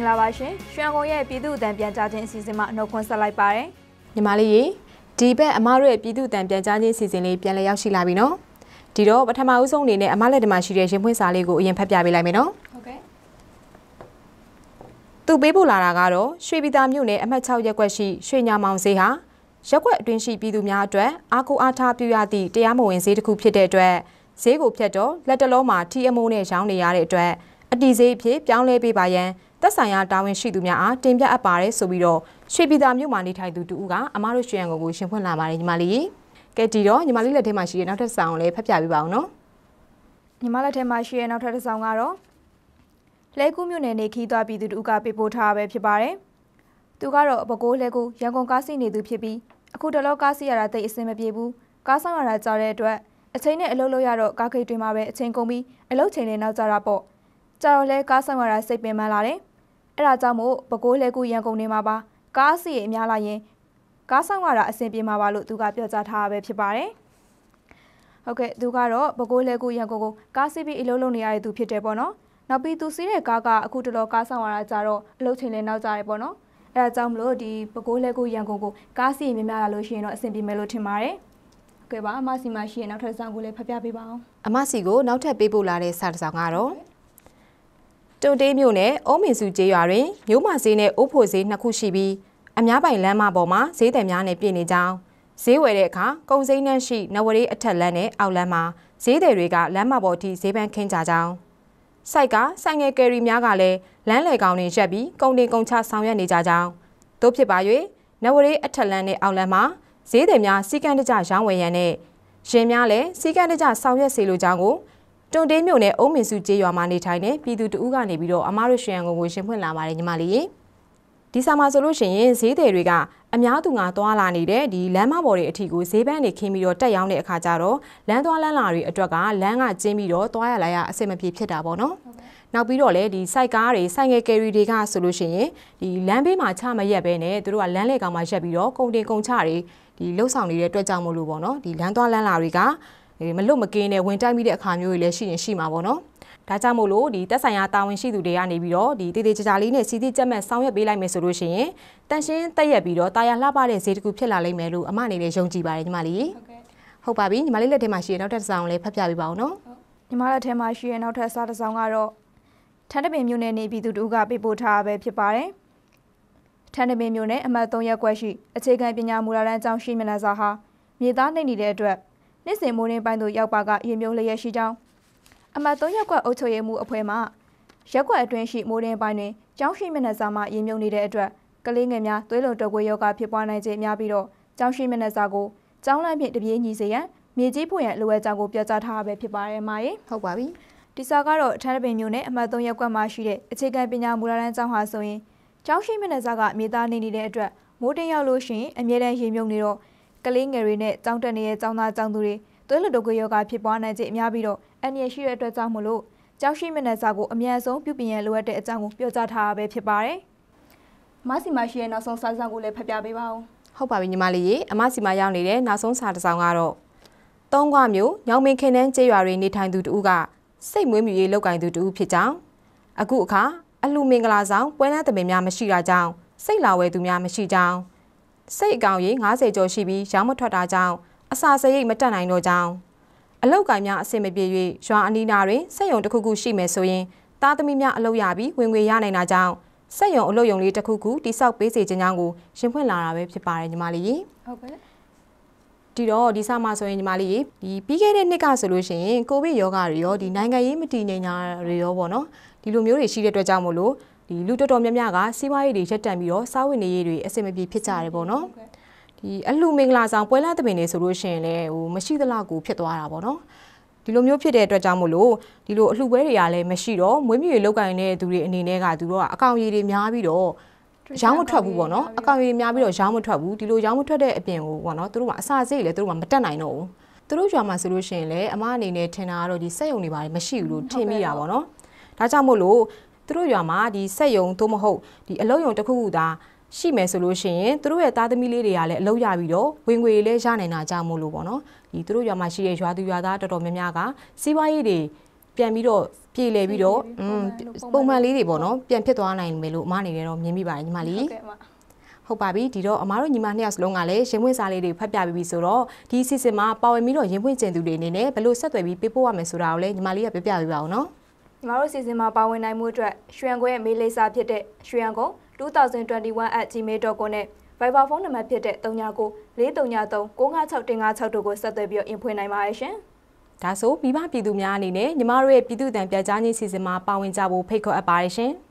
င်္ဂလာပါရှင်ရွှေကုန်ရဲ့ပြည်သူ့အတံပြန်ကြားခြင်းအစီအစဉ်မှာအနောက်ခွန်းဆက်လိုက်ပါတယ်ညီမလေးရေဒီဘက်အမတို့ရဲ့ပြည်သူ့အတံပြန်ကြားခြင်းအစီအစဉ်လေးပြန်လည်ရောက်ရှိလာပြီနော်ဒီတော့ပထမဦးဆုံးအနေနဲ့အမလက်တမှာရှိတဲ့ရင်ဖွင့်စာလေးကိုအရင်ဖတ်ပြပေးလိုက်မယ်နော်ဟုတ်ကဲ့သူပေးပို့လာတာကတော့ရွှေပြည်သာမြို့နယ်အမှတ်6ရပ်ကွက်ရှိရွှေညာမောင်ဈေးဟာရက်ကွက်အတွင်းရှိပြည်သူများအတွက်အားကိုးအားထားပြုရသည့်တရားမဝင်ဈေးတစ်ခုဖြစ်တဲ့အတွက်ဈေးကိုဖြတ်တော့လက်တလုံးမှာ TMO နဲ့ရောင်းနေရတဲ့အတွက်အတီဈေးအဖြစ်ပြောင်းလဲပေးပါရန်သက်ဆိုင်ရာတာဝန်ရှိသူများအားတင်ပြအပ်ပါတယ်ဆိုပြီးတော့ရွှေပြည်သာမြို့မှာနေထိုင်သူတူဦးကအမတို့ရွှေရန်ကုန်ကိုရှင်ဖွင့်လာပါတယ်ညီမလေးကဲဒီတော့ညီမလေးလက်ထဲမှာရှိတဲ့နောက်ထပ်စာအုပ်လေးဖတ်ပြပေးပါအောင်နော်ညီမလက်ထဲမှာရှိတဲ့နောက်ထပ်စာအုပ်ကတော့လဲကူးမြို့နယ်နေခီးသွားပြည်သူတူဦးကပေးပို့ထားပဲဖြစ်ပါတယ်သူကတော့ပဲခူးလဲကူးရန်ကုန်ကားစီနေသူဖြစ်ပြီးအခုတလောကားစီရတာတိတ်အဆင်မပြေဘူးကားဆောင်ရတာကြားတဲ့အတွက်အချိန်နဲ့အလုပ်လုပ်ရတော့ကားဂိတ်တွေမှာပဲအချိန်ကုန်ပြီးအလုပ်ချိန်နဲ့နောက်ကျတာပေါ့ကြာတော့လဲကားဆောင်ရတာစိတ်ပင်ပန်းလာတယ်အဲ့ဒါကြောင့်မို့ပဲခူးလဲကူရန်ကုန်နေမှာပါကားစီအများလာရင်ကားဆောင်ရတာအဆင်ပြေမှာပါလို့သူကပြောကြားထားတာပဲဖြစ်ပါတယ်ဟုတ်ကဲ့သူကတော့ပဲခူးလဲကူရန်ကုန်ကိုကားစီပြီးအလုံးလုံးနေရတဲ့သူဖြစ်တယ်ပေါ့နော်နောက်ပြီးသူစီးတဲ့ကားကအခုတလောကားဆောင်ရတာကြတော့အလုပ်ချိန်လည်းနောက်ကျတယ်ပေါ့နော်အဲဒါကြောင့်မလို့ဒီပဲခူးလဲကူရန်ကုန်ကိုကားစီများများလာလို့ရှိရင်တော့အဆင်ပြေမယ်လို့ထင်ပါတယ်ကဲပါအမစီမှာရှိရင်နောက်ထပ်စောင့်ကိုလည်းဖျက်ပြပေးပါအောင်အမစီကိုနောက်ထပ်ပေးပို့လာတဲ့စာတစ်စောင်ကတော့တုတ်တေးမြို့နယ်အိုးမင်စုကျေးရွာတွင်မြို့မဈေးနဲ့အိုးဖို့ဈေးနှစ်ခုရှိပြီးအများပိုင်လမ်းမပေါ်မှာဈေးသည်များနဲ့ပြည့်နေကြောင်းဈေးဝယ်တဲ့အခါကုန်စိမ်းနှန်းရှိနဝရေးအထက်လမ်းနဲ့အောက်လမ်းမှာဈေးသည်တွေကလမ်းမပေါ်ထိဈေးပန်းခင်းကြကြောင်းစိုက်ကဆိုင်ငယ်ကယ်ရီများကလည်းလမ်းလေကောင်တွေရက်ပြီးကုန်တင်ကုန်ချဆောင်ရွက်နေကြကြောင်းတို့ဖြစ်ပါ၍နဝရေးအထက်လမ်းနဲ့အောက်လမ်းမှာဈေးသည်များစီကံတကြရောင်းဝယ်ရန်နဲ့ရှင်များလည်းစီကံတကြဆောင်ရွက်စေလိုကြောင်းကိုတုံတေးမြို့နယ်အုံးမင်စုကျေးရွာမှာနေထိုင်တဲ့ပြည်သူတဦးကနေပြီးတော့အမားတို့ရွှေရန်ကုန်ကိုရှင်ဖွင့်လာပါတယ်ညီမလေးရေဒီဆာမှာဆိုလို့ရှိရင်ဈေးတွေတွေကအများသူငါသွားလာနေတဲ့ဒီလမ်းမပေါ်တွေအထိကိုဈေးပန်းတွေခင်းပြီးတော့တက်ရောက်တဲ့အခါကျတော့လမ်းသွားလမ်းလာတွေအတွက်ကလမ်းကကျင်းပြီးတော့သွားရလာရအဆင်မပြေဖြစ်တာပေါ့နော်နောက်ပြီးတော့လေဒီ site ကားတွေ site ငယ် carry တွေကဆိုလို့ရှိရင်ဒီလမ်းဘေးမှာချမရက်ပဲနဲ့သူတို့ကလမ်းလေကောင်မှာရက်ပြီးတော့ကုန်တင်ကုန်ချတွေဒီလှုပ်ဆောင်နေတဲ့အတွက်ကြောင့်မို့လို့ပေါ့နော်ဒီလမ်းသွားလမ်းလာတွေကမလွတ်မကင်းနဲ့ဝင်တိုက်မိတဲ့အခါမျိုးတွေလည်းရှိရင်ရှိမှာပေါ့နော်။ဒါကြောင့်မို့လို့ဒီတက်ဆိုင်ရာတာဝန်ရှိသူတွေကနေပြီးတော့ဒီတည်တည်ကြကြလေးနဲ့စီးသီးကြက်မှန်ဆောင်ရွက်ပေးလိုက်မယ်ဆိုလို့ရှိရင်တန်ရှင်းတက်ရက်ပြီးတော့တာယာလှပတဲ့ဈေးတစ်ခုဖြစ်လာလိမ့်မယ်လို့အမအနေနဲ့ယုံကြည်ပါတယ်ညီမလေး။ဟုတ်ပါပြီညီမလေးလက်ထဲမှာရှိရင်နောက်ထပ်တစ်စောင်လည်းဖတ်ပြပေးပါဦးနော်။ညီမလက်ထဲမှာရှိရင်နောက်ထပ်စာတစ်စောင်ကတော့ထန်တပင်မြို့နယ်နေပြည်သူတို့ကပေးပို့ထားပဲဖြစ်ပါတယ်။ထန်တပင်မြို့နယ်အမှတ်3ရပ်ကွက်ရှိအခြေခံပညာမူလတန်းကျောင်းရှိမြလန်စာဟာမြေသားနှိမ့်နေတဲ့အတွက်နှစ်စဉ်မိုးနှင်းပိုင်းသို့ရောက်ပါကရေမြုပ်လျက်ရှိကြောင်းအမှတ်၃ရပ်ကွက်အုပ်ချုပ်ရေးမှူးအဖွဲ့မှရပ်ကွက်အတွင်းရှိမိုးနှင်းပိုင်းတွင်ကျောင်းရှိမျက်နှာစာမှရေမြုပ်နေတဲ့အတွက်ကလေးငယ်များသွေးလုံတုပ်ကွေးရောဂါဖြစ်ပွားနိုင်ခြင်းများပြီးတော့ကျောင်းရှိမျက်နှာစာကိုကျောင်းလမ်းဖြင့်တပြေးညီစေရန်မြေကြီးဖွင့်ရန်လိုအပ်ကြောင်းကိုပြောကြားထားရပဲဖြစ်ပါတယ်မာရေဟုတ်ပါပြီဒီစာကတော့အထက်ပင်မြို့နယ်အမှတ်၃ရပ်ကွက်မှာရှိတဲ့အခြေခံပညာမူလတန်းကျောင်းဟာဆိုရင်ကျောင်းရှိမျက်နှာစာကမြေသားနေနေတဲ့အတွက်မိုးတင်ရောက်လို့ရှိရင်အမြဲတမ်းရေမြုပ်နေတော့ကလေးငယ်တွေနဲ့ကျောင်းတက်နေတဲ့ကျောင်းသားကျောင်းသူတွေသွေးလွတ်တုပ်ကွေးရောဂါဖြစ်ပွားနိုင်ခြင်းအများပြီးတော့အန္တရာယ်ရှိတဲ့အတွက်ကြောင့်မို့လို့ကျောင်းရှိမျက်နှာစာကိုအမြန်ဆုံးပြုပြင်ရလိုအပ်တဲ့အကြောင်းကိုပြောကြားထားတာပဲဖြစ်ပါတယ်။မဆီမာရှိရဲ့နောက်ဆုံးစာစောင်းကိုလည်းဖတ်ပြပေးပါဦး။ဟုတ်ပါပြီညီမလေးရေအမဆီမာရောက်နေတဲ့နောက်ဆုံးစာတစ်စောင်ကတော့တုံးခွမျိုးညောင်မင်းခင်းနှန်းကျေးရွာတွင်နေထိုင်သူတူကစိတ်မွေးမြူရေးလုပ်ကင်သူတူဖြစ်ကြောင်းအခုအခါအလှမင်္ဂလာဆောင်ပွဲလမ်းသမင်များမရှိတာကြောင့်စိတ်လာဝဲသူများမရှိကြောင်းစိတ်အကောင်ရေ90ကျော်ရှိပြီးရောင်းမထွက်တာကြောင့်အစာစရိတ်မတက်နိုင်တော့ကြောင်းအလောက်ကိုင်းများအဆင်မပြေ၍ရွာအနီးနားတွင်စက်ရုံတစ်ခုခုရှိမယ်ဆိုရင်သားသမီးများအလုပ်ရပြီးဝင်ငွေရနိုင်တာကြောင့်စက်ရုံအလုပ်ရုံလေးတစ်ခုခုတိစောက်ပေးစေခြင်းကြောင့်ကိုရင်ဖွင့်လာတာပဲဖြစ်ပါတယ်ညီမလေးရေဟုတ်ကဲ့ဒီတော့ဒီဆမှာဆိုရင်ညီမလေးရေဒီပြီးခဲ့တဲ့နှစ်ကဆိုလို့ရှိရင်ကိုဗစ်ရောဂါတွေရောဒီနိုင်ငံရေးမတည်ငြိမ်တာတွေရောပေါ့နော်ဒီလိုမျိုးတွေရှိတဲ့အတွက်ကြောင့်မို့လို့ဒီလူတော်တော်များများကစီးပွားရေးတွေရပ်တန့်ပြီးတော့စားဝင်နေရေးတွေအဆင်မပြေဖြစ်ကြတယ်ပေါ့နော်ဒီအလှမင်္ဂလာဆောင်ပွဲလမ်းတပင်တွေဆိုလို့ရှိရင်လည်းဟိုမရှိသလောက်ကိုဖြစ်သွားတာပေါ့နော်ဒီလိုမျိုးဖြစ်တဲ့အတွက်ကြောင့်မို့လို့ဒီလိုအလှပွဲတွေကလည်းမရှိတော့မွေးမြူရေလောက်ကင်တဲ့သူတွေအနေနဲ့ကသူတို့ကအကောင်ရေတွေများပြီးတော့ရောင်းမထွက်ဘူးပေါ့နော်အကောင်ရေများပြီးတော့ရောင်းမထွက်ဘူးဒီလိုရောင်းမထွက်တဲ့အပြင်ကိုပေါ့နော်သူတို့ကအစာစိတ်လည်းသူတို့ကမတက်နိုင်တော့ဘူးသူတို့ရွာမှာဆိုလို့ရှိရင်လည်းအမအနေနဲ့ထင်တာကတော့ဒီစက်ယုံတွေပါတယ်မရှိဘူးလို့ထင်မိတာပေါ့နော်ဒါကြောင့်မို့လို့သူတို့ရွာမှာဒီဆက်ယုံသို့မဟုတ်ဒီအလုပ်ယုံတစ်ခုခုသာရှိမယ်ဆိုလို့ရှိရင်သူတို့ရဲ့သားသမီးလေးတွေကလည်းအလုပ်ရပြီးတော့ဝင်ငွေလည်းရနိုင်တာကြောင့်မို့လို့ပေါ့နော်ဒီသူတို့ရွာမှာရှိတဲ့ရွာသူရွာသားတော်တော်များများကစီးပွားရေးတွေပြန်ပြီးတော့ပြည်လဲပြီးတော့อืมပုံမှန်လေးတွေပေါ့နော်ပြန်ဖြစ်သွားနိုင်မယ်လို့အမအနေနဲ့တော့မြင်မိပါတယ်ညီမလေးဟုတ်ကဲ့ပါဟုတ်ပါပြီဒီတော့အမားတို့ညီမနှစ်ယောက်စလုံးကလည်းရင်ဖွင့်စာလေးတွေဖတ်ပြပြီးပြီဆိုတော့ဒီစီစဉ်မှာပါဝင်ပြီးတော့ရင်ဖွင့်ကျင်သူတွေအနေနဲ့ဘယ်လိုဆက်သွယ်ပြီးပေးပို့ရမယ်ဆိုတာကိုလည်းညီမလေးကပြပြပေးပါဦးနော်ညီမတို့စီစဉ်မှာပါဝင်နိုင်မှုအတွက်ရွှေရန်ကိုရဲ့မေးလိပ်စာဖြစ်တဲ့ရွှေရန်ကို 2021@gmail.com နဲ့ Viber ဖုန်းနံပါတ်ဖြစ်တဲ့3943393656တို့ကိုဆက်သွယ်ပြီးအင်ဖွင့်နိုင်ပါတယ်ရှင်။ဒါဆိုမိဘပြည်သူများအနေနဲ့ညီမတို့ရဲ့ပြည်သူ့တံပြကြားခြင်းစီစဉ်မှာပါဝင်ကြဖို့ဖိတ်ခေါ်အပ်ပါတယ်ရှင်။